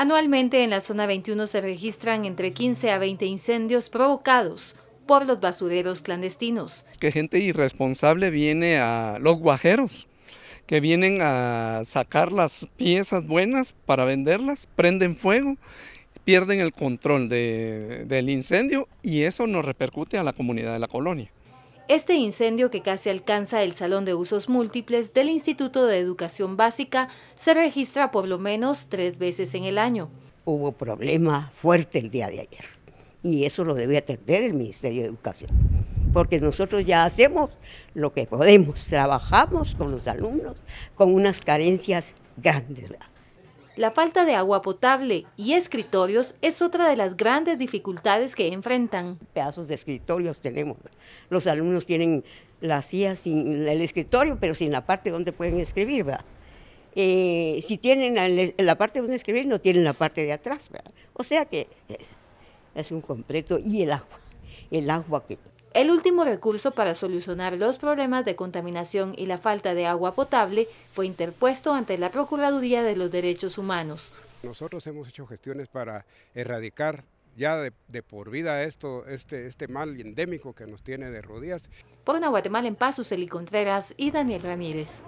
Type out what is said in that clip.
Anualmente en la zona 21 se registran entre 15 a 20 incendios provocados por los basureros clandestinos. Que gente irresponsable viene a los guajeros, que vienen a sacar las piezas buenas para venderlas, prenden fuego pierden el control del incendio y eso nos repercute a la comunidad de la colonia. Este incendio que casi alcanza el Salón de Usos Múltiples del Instituto de Educación Básica se registra por lo menos tres veces en el año. Hubo problema fuerte el día de ayer y eso lo debe atender el Ministerio de Educación, porque nosotros ya hacemos lo que podemos, trabajamos con los alumnos con unas carencias grandes. ¿verdad? La falta de agua potable y escritorios es otra de las grandes dificultades que enfrentan. Pedazos de escritorios tenemos. Los alumnos tienen la silla sin el escritorio, pero sin la parte donde pueden escribir, ¿verdad? Eh, si tienen la, parte donde escribir, no tienen la parte de atrás, ¿verdad? O sea que es un completo y el agua, el agua que el último recurso para solucionar los problemas de contaminación y la falta de agua potable fue interpuesto ante la Procuraduría de los Derechos Humanos. Nosotros hemos hecho gestiones para erradicar ya de, por vida esto, este, este, mal endémico que nos tiene de rodillas. Por una Guatemala en paz, Suseli Contreras y Daniel Ramírez.